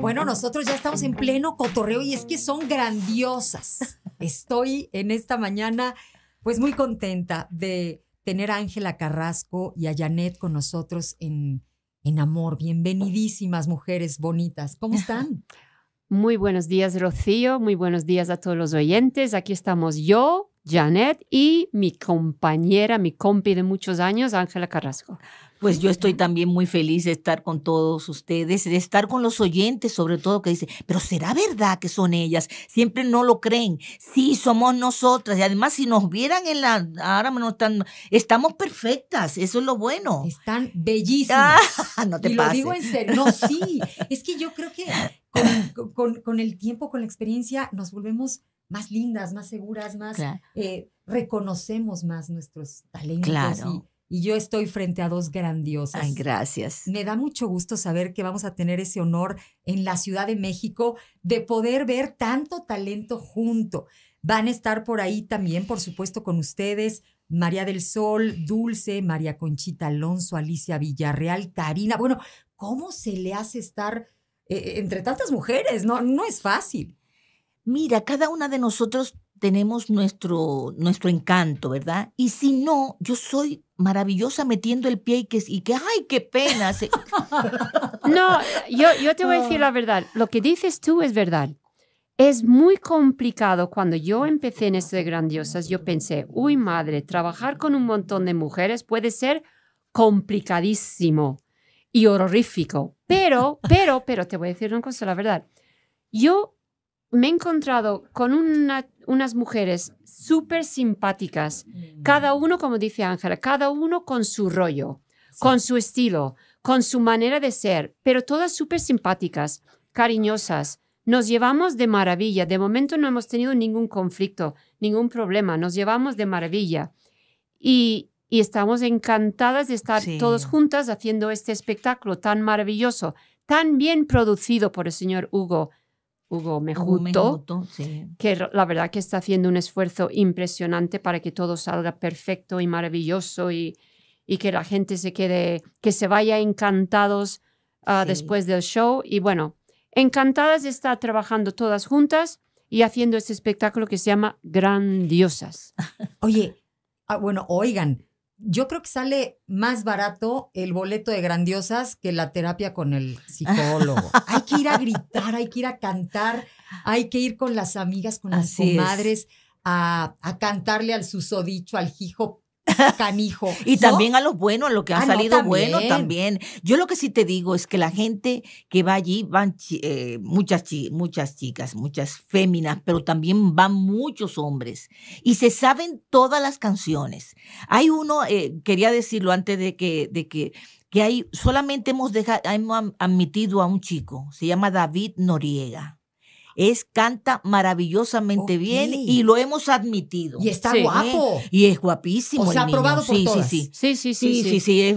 Bueno, nosotros ya estamos en pleno cotorreo y es que son grandiosas. Estoy en esta mañana pues muy contenta de tener a Ángela Carrasco y a Janet con nosotros en, en Amor. Bienvenidísimas mujeres bonitas. ¿Cómo están? Muy buenos días, Rocío. Muy buenos días a todos los oyentes. Aquí estamos yo, Janet y mi compañera, mi compi de muchos años, Ángela Carrasco. Pues yo estoy también muy feliz de estar con todos ustedes, de estar con los oyentes, sobre todo que dicen, pero ¿será verdad que son ellas? Siempre no lo creen. Sí, somos nosotras. Y además, si nos vieran en la... Ahora no están... Estamos perfectas, eso es lo bueno. Están bellísimas. no te y lo digo en serio. No, sí. Es que yo creo que con, con, el tiempo, con la experiencia, nos volvemos más lindas, más seguras, más eh, reconocemos más nuestros talentos. Y, y, yo estoy frente a dos grandiosas. Ay, gracias. Me da mucho gusto saber que vamos a tener ese honor en la Ciudad de México de poder ver tanto talento junto. Van a estar por ahí también, por supuesto, con ustedes. María del Sol, Dulce, María Conchita Alonso, Alicia Villarreal, Karina. Bueno, ¿cómo se le hace estar eh, eh, entre tantas mujeres, no, no es fácil. Mira, cada una de nosotros tenemos nuestro, nuestro encanto, ¿verdad? Y si no, yo soy maravillosa metiendo el pie y que, que ay, qué pena. no, yo, yo te voy a decir la ah. verdad. Lo que dices tú es verdad. Es muy complicado. Cuando yo empecé en esto de Grandiosas, yo pensé, uy, madre, trabajar con un montón de mujeres puede ser complicadísimo y horrorífico. Pero, pero, pero, te voy a decir una cosa, la verdad. Yo me he encontrado con unas mujeres súper simpáticas, mm. cada uno, como dice Ángela, cada uno con su rollo, con su estilo, con su manera de ser, pero todas súper simpáticas, cariñosas. Nos llevamos de maravilla. De momento no hemos tenido ningún conflicto, ningún problema. Nos llevamos de maravilla. Y, y estamos encantadas de estar todos juntas haciendo este espectáculo tan maravilloso, tan bien producido por el señor Hugo. Hugo Mejuto, que la verdad que está haciendo un esfuerzo impresionante para que todo salga perfecto y maravilloso y, y que la gente se quede, que se vaya encantados ah, después del show. Y bueno, encantadas de estar trabajando todas juntas y haciendo este espectáculo que se llama Grandiosas. Oye, ah, bueno, oigan, yo creo que sale más barato el boleto de grandiosas que la terapia con el psicólogo. hay que ir a gritar, hay que ir a cantar, hay que ir con las amigas, con las madres comadres, a, a, cantarle al susodicho, al hijo y también a los buenos, a los que han ah, salido bueno buenos también. Yo lo que sí te digo es que la gente que va allí van eh, muchas, muchas chicas, muchas féminas, pero también van muchos hombres y se saben todas las canciones. Hay uno, eh, quería decirlo antes de que, de que que hay, solamente hemos, dejado, hemos admitido a un chico, se llama David Noriega es canta maravillosamente bien y lo hemos admitido. Y está guapo. Y es guapísimo. O el niño. sí, Sí, sí, sí, sí, sí, sí,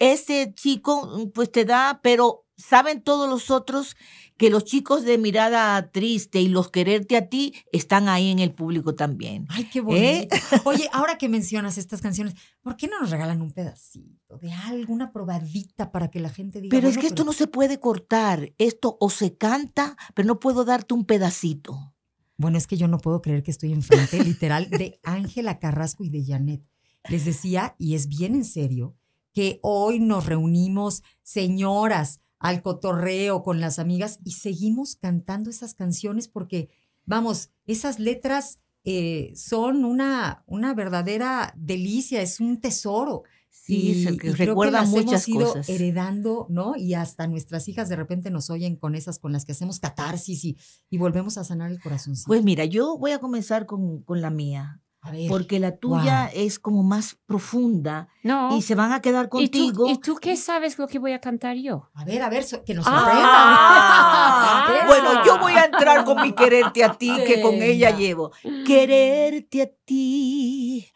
Este chico, pues te da, pero saben todos los otros que los chicos de mirada triste y los quererte a ti están ahí en el público también. Ay, qué ¿eh? bonito. Oye, ahora que mencionas estas canciones, ¿por qué no nos regalan un pedacito de alguna probadita para que la gente diga? Pero es que esto no se puede cortar. Esto o se canta, pero no puedo darte un pedacito. Bueno, es que yo no puedo creer que estoy enfrente, literal, de Ángela Carrasco y de Janet. Les decía, y es bien en serio, que hoy nos reunimos señoras al cotorreo con las amigas y seguimos cantando esas canciones porque, vamos, esas letras eh, son una, una verdadera delicia, es un tesoro. Sí, es el que recuerda muchas hemos cosas. heredando, ¿no? Y hasta nuestras hijas de repente nos oyen con esas con las que hacemos catarsis y, y volvemos a sanar el corazón. Pues mira, yo voy a comenzar con, con la mía porque la tuya es como más profunda y se van a quedar contigo. ¿Y tú, qué sabes lo que voy a cantar yo? A ver, a ver, que nos sorprenda. Ah. Ah. bueno, yo voy a entrar con mi quererte a ti, que con ella llevo. Quererte a ti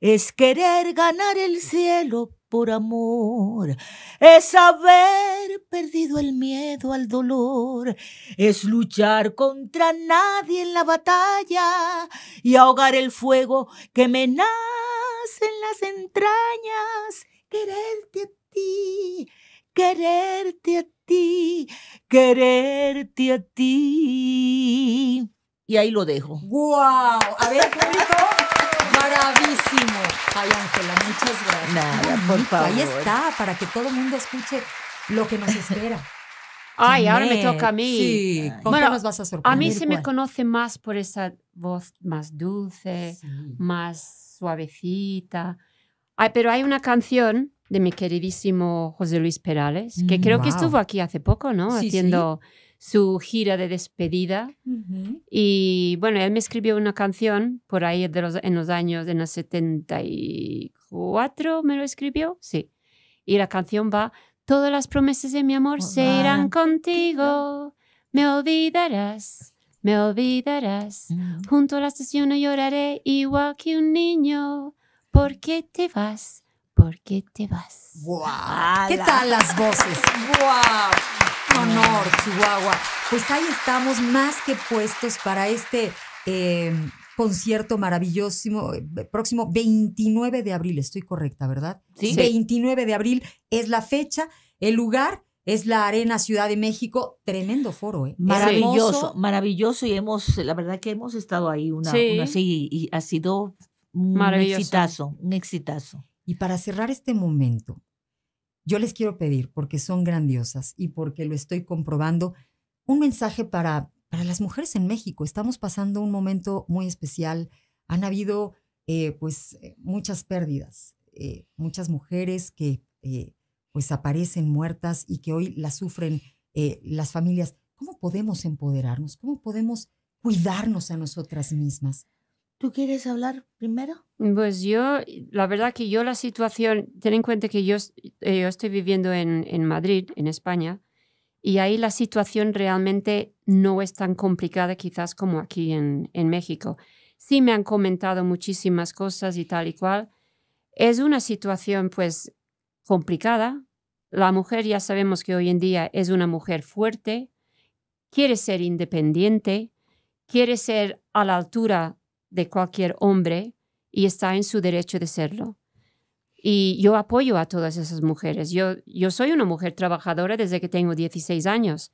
es querer ganar el cielo por amor, es haber perdido el miedo al dolor, es luchar contra nadie en la batalla y ahogar el fuego que me nace en las entrañas, quererte a ti, quererte a ti, quererte a ti. Y ahí lo dejo. ¡Guau! Wow. A ver, Bravísimo. Ay, Ángela, muchas gracias. Nada, por favor. Ahí está, para que todo el mundo escuche lo que nos espera. Ay, ahora me toca a mí. Sí, ¿Cómo nos vas a sorprender? A mí se me conoce más por esa voz más dulce, más suavecita. pero hay una canción de mi queridísimo José Luis Perales, que mm, creo que estuvo aquí hace poco, ¿no? Haciendo su gira de despedida. Y bueno, él me escribió una canción por ahí de en los años, de los 74, me lo escribió, sí. Y la canción va, todas las promesas de mi amor serán oh, se irán contigo, me olvidarás. Me olvidarás, mm. junto a la estación lloraré igual que un niño, porque te vas, ¿Por qué te vas? ¿Qué tal las voces? ¡Wow! Mm. Honor, Chihuahua. Pues ahí estamos más que puestos para este em, concierto maravilloso eh, próximo 29 de abril. Estoy correcta, ¿verdad? Sí. 29 de abril es la fecha, el lugar es la Arena Ciudad de México, tremendo foro, ¿eh? Maravilloso, maravilloso y hemos, la verdad que hemos estado ahí una, sí. una y ha sido un exitazo, un exitazo. Y para cerrar este momento, yo les quiero pedir, porque son grandiosas y porque lo estoy comprobando, un mensaje para, las mujeres en México. Estamos pasando un momento muy especial. Han habido eh, pues eh, muchas pérdidas, eh, muchas mujeres que pues aparecen muertas y que hoy las sufren las familias. ¿Cómo podemos empoderarnos? ¿Cómo podemos cuidarnos a nosotras mismas? ¿Tú quieres hablar primero? Pues yo, la verdad que yo la situación, ten en cuenta que yo, eh, estoy viviendo en, Madrid, en España, y ahí la situación realmente no es tan complicada quizás como aquí en, en México. Sí me han comentado muchísimas cosas y tal y cual. Es una situación pues complicada. La mujer ya sabemos que hoy en día es una mujer fuerte, quiere ser independiente, quiere ser a la altura de cualquier hombre y está en su derecho de serlo. Y yo apoyo a todas esas mujeres. Yo, yo soy una mujer trabajadora desde que tengo 16 años.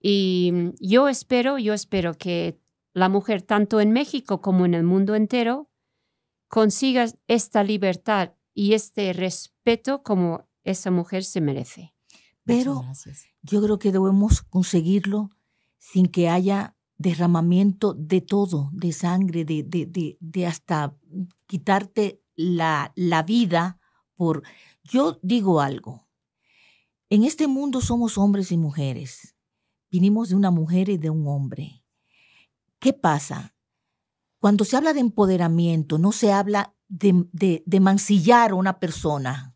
Y yo espero, yo espero que la mujer, tanto en México como en el mundo entero, consiga esta libertad y este respeto como esa mujer se merece. Pero yo creo que debemos conseguirlo sin que haya derramamiento de todo, de sangre, de, hasta quitarte la, vida por... Yo digo algo, en este mundo somos hombres y mujeres, vinimos de una mujer y de un hombre. ¿Qué pasa? Cuando se habla de empoderamiento, no se habla de, mancillar a una persona,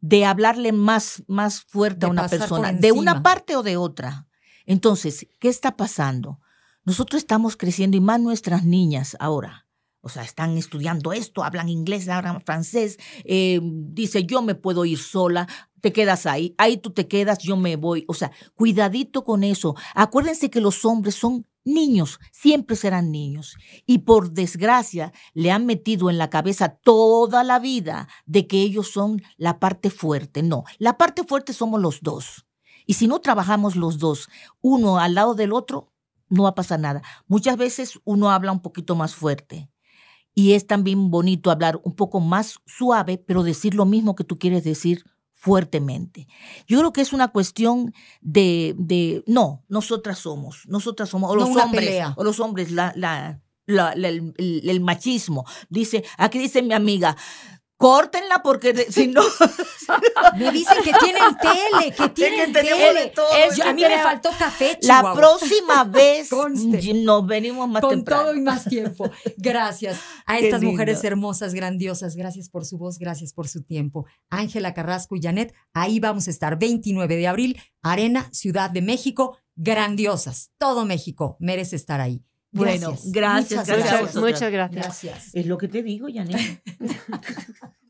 de hablarle más, más fuerte a una persona, de una parte o de otra. Entonces, ¿qué está pasando? Nosotros estamos creciendo y más nuestras niñas ahora. O sea, están estudiando esto, hablan inglés, hablan francés. Eh, dice, yo me puedo ir sola, te quedas ahí, ahí tú te quedas, yo me voy. O sea, cuidadito con eso. Acuérdense que los hombres son niños, siempre serán niños. Y por desgracia, le han metido en la cabeza toda la vida de que ellos son la parte fuerte. No, la parte fuerte somos los dos. Y si no trabajamos los dos, uno al lado del otro, no va a pasar nada. Muchas veces uno habla un poquito más fuerte y es también bonito hablar un poco más suave, pero decir lo mismo que tú quieres decir fuertemente. Yo creo que es una cuestión de, no, nosotras somos, nosotras somos, o los hombres, o los hombres, la, la, el, machismo. Dice, aquí dice mi amiga, córtenla porque si no. me dicen que tienen tele, que tienen tele. a mí me faltó café. La próxima vez venimos más Con todo y más tiempo. Gracias a estas mujeres hermosas, grandiosas. Gracias por su voz, gracias por su tiempo. Ángela Carrasco y Janet, ahí vamos a estar 29 de abril, Arena, Ciudad de México. Grandiosas. Todo México merece estar ahí. Bueno, gracias, gracias. Muchas gracias. Es lo que te digo, Yanet.